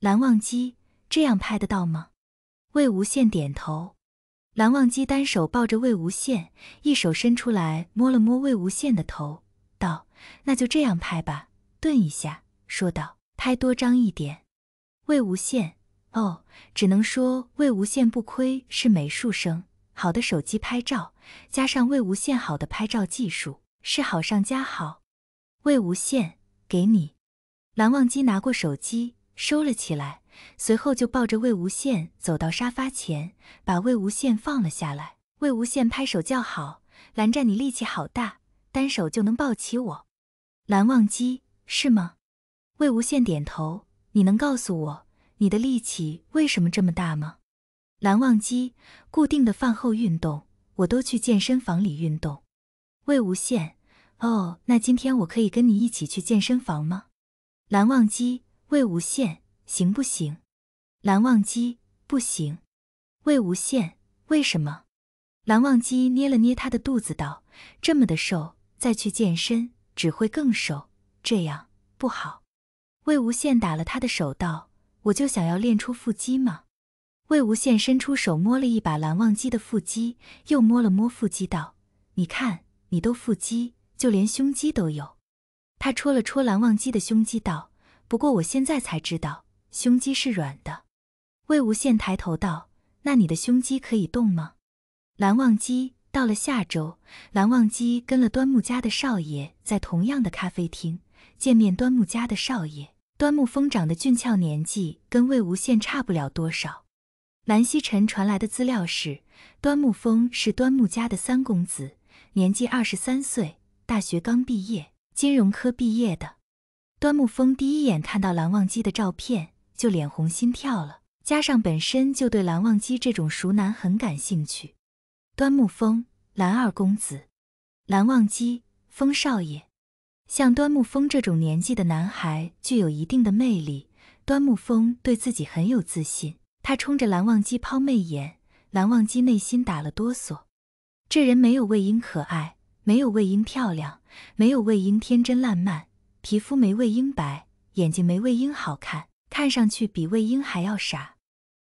蓝忘机，这样拍得到吗？魏无羡点头。蓝忘机单手抱着魏无羡，一手伸出来摸了摸魏无羡的头，道：“那就这样拍吧。”顿一下，说道：“拍多张一点。”魏无羡：“哦，只能说魏无羡不亏是美术生，好的手机拍照，加上魏无羡好的拍照技术，是好上加好。”魏无羡：“给你。”蓝忘机拿过手机。收了起来，随后就抱着魏无羡走到沙发前，把魏无羡放了下来。魏无羡拍手叫好：“蓝湛，你力气好大，单手就能抱起我。”蓝忘机是吗？魏无羡点头：“你能告诉我你的力气为什么这么大吗？”蓝忘机：“固定的饭后运动，我都去健身房里运动。”魏无羡：“哦，那今天我可以跟你一起去健身房吗？”蓝忘机。魏无羡，行不行？蓝忘机，不行。魏无羡，为什么？蓝忘机捏了捏他的肚子，道：“这么的瘦，再去健身只会更瘦，这样不好。”魏无羡打了他的手，道：“我就想要练出腹肌嘛。”魏无羡伸出手摸了一把蓝忘机的腹肌，又摸了摸腹肌，道：“你看，你都腹肌，就连胸肌都有。”他戳了戳蓝忘机的胸肌，道。不过我现在才知道，胸肌是软的。魏无羡抬头道：“那你的胸肌可以动吗？”蓝忘机到了下周，蓝忘机跟了端木家的少爷在同样的咖啡厅见面。端木家的少爷端木峰长得俊俏，年纪跟魏无羡差不了多少。蓝曦臣传来的资料是：端木峰是端木家的三公子，年纪二十三岁，大学刚毕业，金融科毕业的。端木峰第一眼看到蓝忘机的照片就脸红心跳了，加上本身就对蓝忘机这种熟男很感兴趣。端木峰，蓝二公子，蓝忘机，风少爷。像端木峰这种年纪的男孩具有一定的魅力。端木峰对自己很有自信，他冲着蓝忘机抛媚眼。蓝忘机内心打了哆嗦。这人没有魏婴可爱，没有魏婴漂亮，没有魏婴天真烂漫。皮肤没魏婴白，眼睛没魏婴好看，看上去比魏婴还要傻。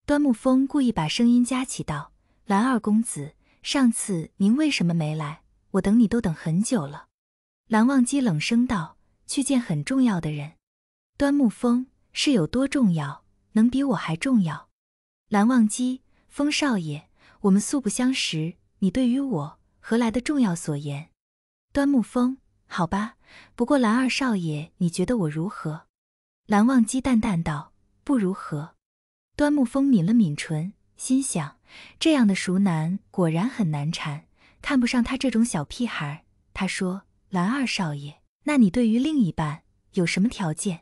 端木风故意把声音夹起道：“蓝二公子，上次您为什么没来？我等你都等很久了。”蓝忘机冷声道：“去见很重要的人。”端木风是有多重要，能比我还重要？蓝忘机，风少爷，我们素不相识，你对于我何来的重要？所言，端木风。好吧，不过蓝二少爷，你觉得我如何？蓝忘机淡淡道：“不如何。”端木风抿了抿唇，心想：这样的熟男果然很难缠，看不上他这种小屁孩。他说：“蓝二少爷，那你对于另一半有什么条件？”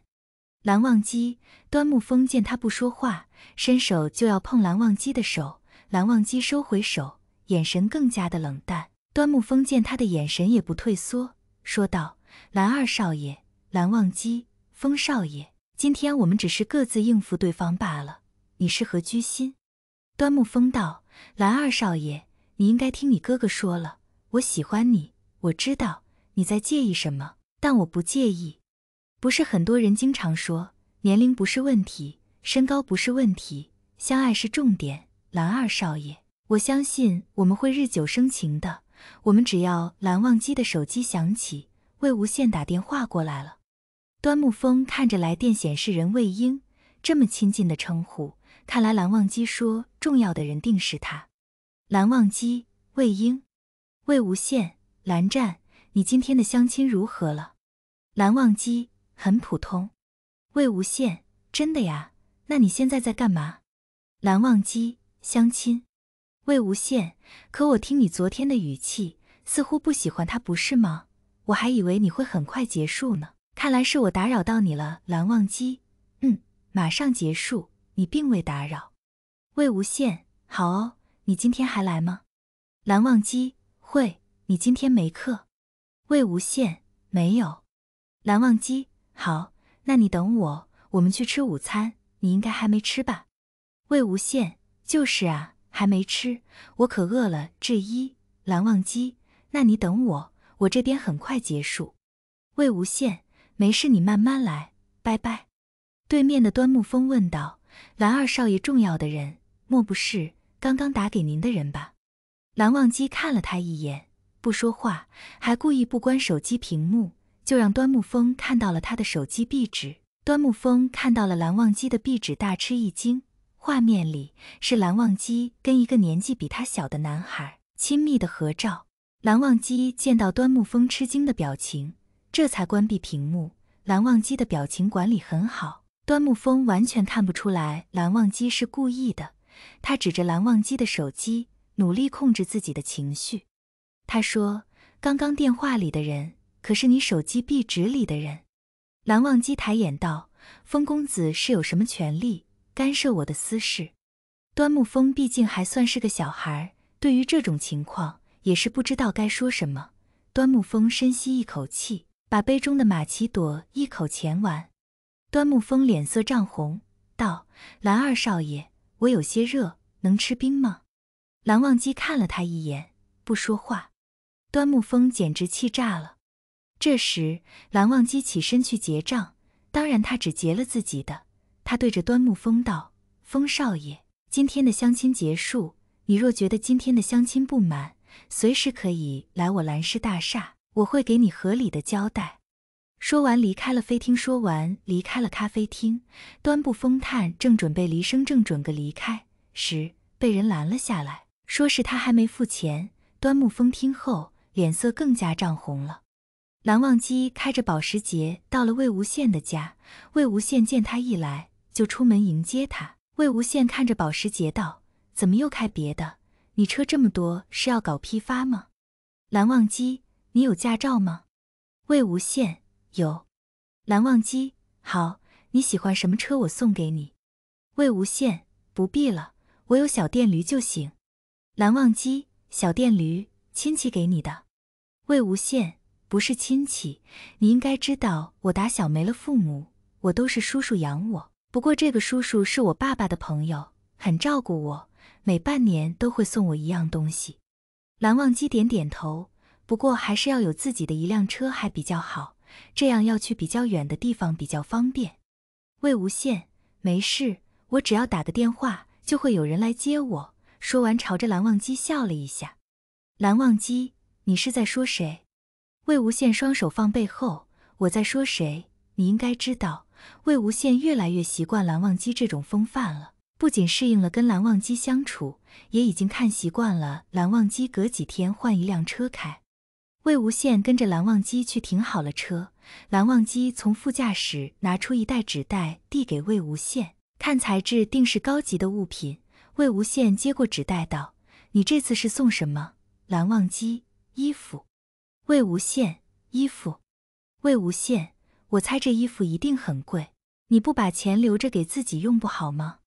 蓝忘机。端木风见他不说话，伸手就要碰蓝忘机的手，蓝忘机收回手，眼神更加的冷淡。端木风见他的眼神也不退缩。说道：“蓝二少爷，蓝忘机，风少爷，今天我们只是各自应付对方罢了。你是何居心？”端木风道：“蓝二少爷，你应该听你哥哥说了，我喜欢你。我知道你在介意什么，但我不介意。不是很多人经常说，年龄不是问题，身高不是问题，相爱是重点。蓝二少爷，我相信我们会日久生情的。”我们只要蓝忘机的手机响起，魏无羡打电话过来了。端木峰看着来电显示人魏婴，这么亲近的称呼，看来蓝忘机说重要的人定是他。蓝忘机，魏婴，魏无羡，蓝湛，你今天的相亲如何了？蓝忘机，很普通。魏无羡，真的呀？那你现在在干嘛？蓝忘机，相亲。魏无羡，可我听你昨天的语气，似乎不喜欢他，不是吗？我还以为你会很快结束呢。看来是我打扰到你了，蓝忘机。嗯，马上结束，你并未打扰。魏无羡，好哦，你今天还来吗？蓝忘机，会。你今天没课？魏无羡，没有。蓝忘机，好，那你等我，我们去吃午餐。你应该还没吃吧？魏无羡，就是啊。还没吃，我可饿了。智一，蓝忘机，那你等我，我这边很快结束。魏无羡，没事，你慢慢来，拜拜。对面的端木风问道：“蓝二少爷，重要的人，莫不是刚刚打给您的人吧？”蓝忘机看了他一眼，不说话，还故意不关手机屏幕，就让端木风看到了他的手机壁纸。端木风看到了蓝忘机的壁纸，大吃一惊。画面里是蓝忘机跟一个年纪比他小的男孩亲密的合照。蓝忘机见到端木风吃惊的表情，这才关闭屏幕。蓝忘机的表情管理很好，端木峰完全看不出来蓝忘机是故意的。他指着蓝忘机的手机，努力控制自己的情绪。他说：“刚刚电话里的人，可是你手机壁纸里的人。”蓝忘机抬眼道：“风公子是有什么权利？”干涉我的私事，端木峰毕竟还算是个小孩，对于这种情况也是不知道该说什么。端木峰深吸一口气，把杯中的马奇朵一口钳完。端木峰脸色涨红，道：“蓝二少爷，我有些热，能吃冰吗？”蓝忘机看了他一眼，不说话。端木峰简直气炸了。这时，蓝忘机起身去结账，当然他只结了自己的。他对着端木风道：“风少爷，今天的相亲结束，你若觉得今天的相亲不满，随时可以来我兰氏大厦，我会给你合理的交代。”说完离开了飞厅。说完离开了咖啡厅，端木风探正准备离声正准个离开时，被人拦了下来，说是他还没付钱。端木风听后，脸色更加涨红了。蓝忘机开着保时捷到了魏无羡的家，魏无羡见他一来。就出门迎接他。魏无羡看着保时捷道：“怎么又开别的？你车这么多是要搞批发吗？”蓝忘机：“你有驾照吗？”魏无羡：“有。”蓝忘机：“好，你喜欢什么车我送给你。”魏无羡：“不必了，我有小电驴就行。”蓝忘机：“小电驴，亲戚给你的。”魏无羡：“不是亲戚，你应该知道我打小没了父母，我都是叔叔养我。”不过这个叔叔是我爸爸的朋友，很照顾我，每半年都会送我一样东西。蓝忘机点点头，不过还是要有自己的一辆车还比较好，这样要去比较远的地方比较方便。魏无羡，没事，我只要打个电话就会有人来接我。说完，朝着蓝忘机笑了一下。蓝忘机，你是在说谁？魏无羡双手放背后，我在说谁？你应该知道。魏无羡越来越习惯蓝忘机这种风范了，不仅适应了跟蓝忘机相处，也已经看习惯了蓝忘机隔几天换一辆车开。魏无羡跟着蓝忘机去停好了车，蓝忘机从副驾驶拿出一袋纸袋递给魏无羡，看材质定是高级的物品。魏无羡接过纸袋道：“你这次是送什么？”蓝忘机：“衣服。”魏无羡：“衣服。”魏无羡。我猜这衣服一定很贵，你不把钱留着给自己用不好吗？